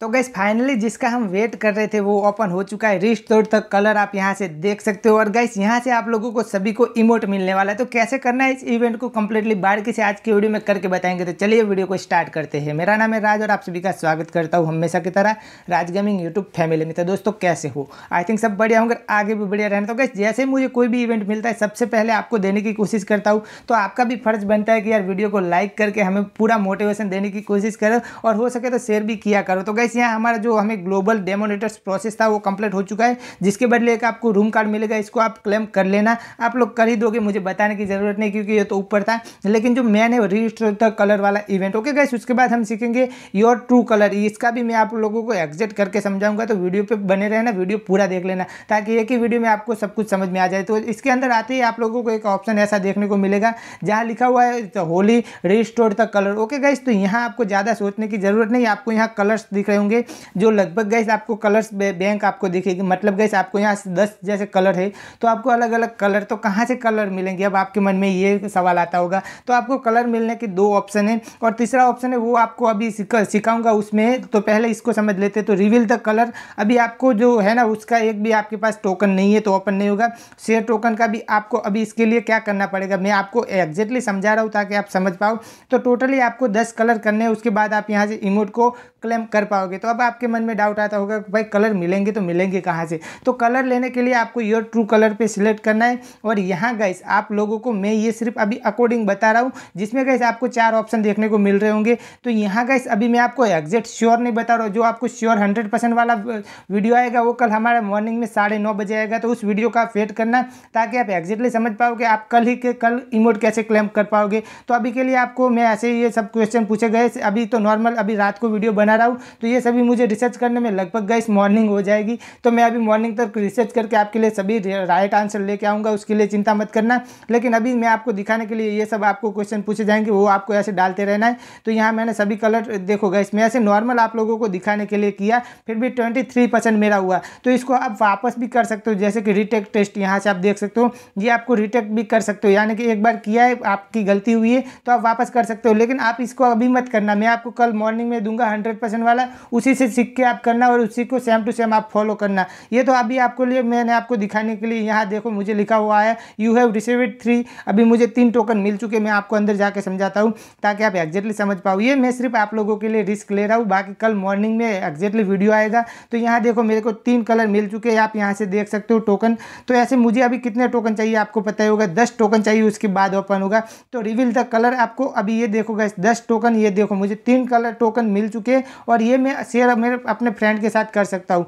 तो gas finally जिसका हम वेट कर रहे थे वो ओपन हो चुका है रिस्ट तोड़ तक कलर आप यहाँ से देख सकते हो और गैस यहाँ से आप लोगों को सभी को इमोट मिलने वाला है तो कैसे करना है इस इवेंट को कम्प्लीटली बारीकी से आज की वीडियो में करके बताएंगे तो चलिए वीडियो को स्टार्ट करते हैं मेरा नाम है राज और आप सभी का स्वागत करता हूँ हमेशा की तरह राज गेमिंग यूट्यूब फैमिली में तो दोस्तों कैसे हो आई थिंक सब बढ़िया होंगे आगे भी बढ़िया रहना तो गैस जैसे मुझे कोई भी इवेंट मिलता है सबसे पहले आपको देने की कोशिश करता हूँ तो आपका भी फर्ज बनता है कि यार वीडियो को लाइक करके हमें पूरा मोटिवेशन देने की कोशिश करो और हो सके तो शेयर भी किया करो तो गैस गाइस यहाँ हमारा जो हमें ग्लोबल डेमोनेटर्स प्रोसेस था वो कंप्लीट हो चुका है जिसके बदले एक आपको रूम कार्ड मिलेगा इसको आप क्लेम कर लेना आप लोग कर ही दोगे मुझे बताने की ज़रूरत नहीं क्योंकि ये तो ऊपर था लेकिन जो मैन है रजिस्टर था कलर वाला इवेंट ओके गाइस उसके बाद हम सीखेंगे योर ट्रू कलर इसका भी मैं आप लोगों को एग्जेक्ट करके समझाऊंगा तो वीडियो पर बने रहना वीडियो पूरा देख लेना ताकि एक ही वीडियो में आपको सब कुछ समझ में आ जाए तो इसके अंदर आते ही आप लोगों को एक ऑप्शन ऐसा देखने को मिलेगा जहाँ लिखा हुआ है होली registered the colour okay guys तो यहाँ आपको ज़्यादा सोचने की ज़रूरत नहीं आपको यहाँ कलर्स दिख रहे होंगे जो लगभग गैस आपको कलर्स बैंक आपको दिखेगी मतलब गैस आपको यहाँ दस जैसे कलर है तो आपको अलग अलग कलर तो कहाँ से कलर मिलेंगे अब आपके मन में ये सवाल आता होगा तो आपको कलर मिलने के दो ऑप्शन है और तीसरा ऑप्शन है वो आपको अभी सिखाऊंगा उसमें तो पहले इसको समझ लेते तो रिविल द कलर अभी आपको जो है ना उसका एक भी आपके पास टोकन नहीं है तो ओपन नहीं होगा शेयर टोकन का भी आपको अभी इसके लिए क्या करना पड़ेगा मैं आपको एग्जैक्टली समझा रहा हूँ ताकि आप समझ पाओ तो टोटली आपको दस कलर करने हैं उसके बाद आप यहाँ से इमोट को क्लेम कर पाओगे जाओगे तो अब आपके मन में डाउट आता होगा भाई कलर मिलेंगे तो मिलेंगे कहाँ से तो कलर लेने के लिए आपको योर ट्रू कलर पर सिलेक्ट करना है और यहाँ गैस आप लोगों को मैं ये सिर्फ अभी अकॉर्डिंग बता रहा हूँ जिसमें गैस आपको चार ऑप्शन देखने को मिल रहे होंगे तो यहाँ गैस अभी मैं आपको एग्जैक्ट श्योर नहीं बता रहा हूँ जो आपको श्योर हंड्रेड परसेंट वाला वीडियो आएगा वो कल हमारा मॉर्निंग में साढ़े नौ बजे आएगा तो उस वीडियो का वेट करना ताकि आप एग्जैक्टली समझ पाओगे आप कल ही के कल इमोट कैसे क्लेम कर पाओगे तो अभी के लिए आपको मैं ऐसे ये सब क्वेश्चन पूछे गए अभी तो नॉर्मल अभी रात को वीडियो बना रहा हूँ तो ये सभी मुझे रिसर्च करने में लगभग गई मॉर्निंग हो जाएगी तो मैं अभी मॉर्निंग तक रिसर्च करके आपके लिए सभी राइट आंसर लेके आऊँगा उसके लिए चिंता मत करना लेकिन अभी मैं आपको दिखाने के लिए ये सब आपको क्वेश्चन पूछे जाएंगे वो आपको ऐसे डालते रहना है तो यहाँ मैंने सभी कलर देखो गैस मैं ऐसे नॉर्मल आप लोगों को दिखाने के लिए किया फिर भी ट्वेंटी मेरा हुआ तो इसको आप वापस भी कर सकते हो जैसे कि रिटेक टेस्ट यहाँ से आप देख सकते हो ये आपको रिटेक भी कर सकते हो यानी कि एक बार किया है आपकी गलती हुई है तो आप वापस कर सकते हो लेकिन आप इसको अभी मत करना मैं आपको कल मॉर्निंग में दूंगा हंड्रेड परसेंट वाला उसी से सीख के आप करना और उसी को सेम टू सेम आप फॉलो करना ये तो अभी आपको लिए मैंने आपको दिखाने के लिए यहाँ देखो मुझे लिखा हुआ है you have receive it three अभी मुझे तीन टोकन मिल चुके मैं आपको अंदर जाके समझाता हूँ ताकि आप एग्जैक्टली समझ पाओ ये मैं सिर्फ आप लोगों के लिए रिस्क ले रहा हूँ बाकी कल मॉर्निंग में एग्जैक्टली वीडियो आएगा तो यहाँ देखो मेरे को तीन कलर मिल चुके हैं आप यहाँ से देख सकते हो टोकन तो ऐसे मुझे अभी कितने टोकन चाहिए आपको पता ही होगा दस टोकन चाहिए उसके बाद ओपन होगा तो रिविल द कलर आपको अभी ये देखोगा दस टोकन ये देखो मुझे तीन कलर टोकन मिल चुके और ये मैं मैं शेयर मेरे अपने फ्रेंड के साथ कर सकता हूँ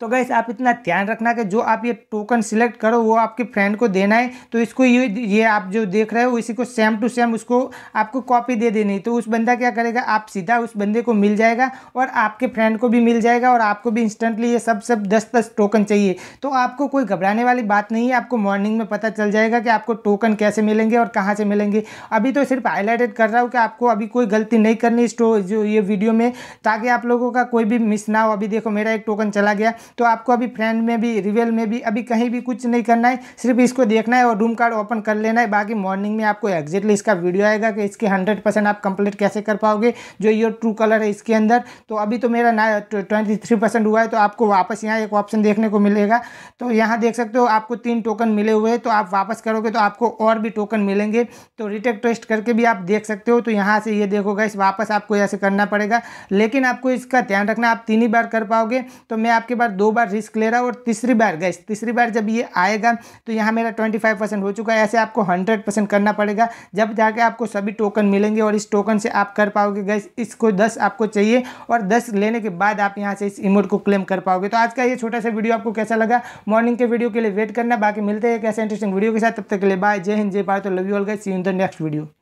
तो गैस आप इतना ध्यान रखना कि जो आप ये टोकन सिलेक्ट करो वो आपके फ्रेंड को देना है तो इसको ये ये आप जो देख रहे हो इसी को सेम टू सेम उसको आपको कॉपी दे देनी तो उस बंदा क्या करेगा आप सीधा उस बंदे को मिल जाएगा और आपके फ्रेंड को भी मिल जाएगा और आपको भी इंस्टेंटली ये सब सब दस दस टोकन चाहिए तो आपको कोई घबराने वाली बात नहीं है आपको मॉर्निंग में पता चल जाएगा कि आपको टोकन कैसे मिलेंगे और कहाँ से मिलेंगे अभी तो सिर्फ हाईलाइटेड कर रहा हूँ कि आपको अभी कोई गलती नहीं करनी इस जो ये वीडियो में ताकि आप लोगों का कोई भी मिस ना हो अभी देखो मेरा एक टोकन चला गया गया तो आपको अभी फ्रेंड में भी रिवेल में भी अभी कहीं भी कुछ नहीं करना है सिर्फ इसको देखना है और रूम कार्ड ओपन कर लेना है बाकी मॉर्निंग में आपको एग्जैक्टली इसका वीडियो आएगा कि इसके हंड्रेड परसेंट आप कंप्लीट कैसे कर पाओगे जो योर ट्रू कलर है इसके अंदर तो अभी तो मेरा ना ट्वेंटी हुआ है तो आपको वापस यहाँ एक ऑप्शन देखने को मिलेगा तो यहाँ देख सकते हो आपको तीन टोकन मिले हुए हैं तो आप वापस करोगे तो आपको और भी टोकन मिलेंगे तो रिटेक टेस्ट करके भी आप देख सकते हो तो यहाँ से ये देखोगा इस वापस आपको ऐसे करना पड़ेगा लेकिन आपको इसका ध्यान रखना आप तीन ही बार कर पाओगे तो मैं आपके बार दो बार रिस्क ले रहा है और तीसरी बार गैस तीसरी बार जब ये आएगा तो यहाँ मेरा ट्वेंटी फाइव परसेंट हो चुका है ऐसे आपको हंड्रेड परसेंट करना पड़ेगा जब जाके आपको सभी टोकन मिलेंगे और इस टोकन से आप कर पाओगे गैस इसको दस आपको चाहिए और दस लेने के बाद आप यहाँ से इस इमोट को क्लेम कर पाओगे तो आज का ये छोटा सा वीडियो आपको कैसा लगा मॉर्निंग के वीडियो के लिए वेट करना बाकी मिलते हैं कैसे इंटरेस्टिंग वीडियो के साथ तब तक के लिए बाय जय हिंद जय Bharat love you all guys see in the next video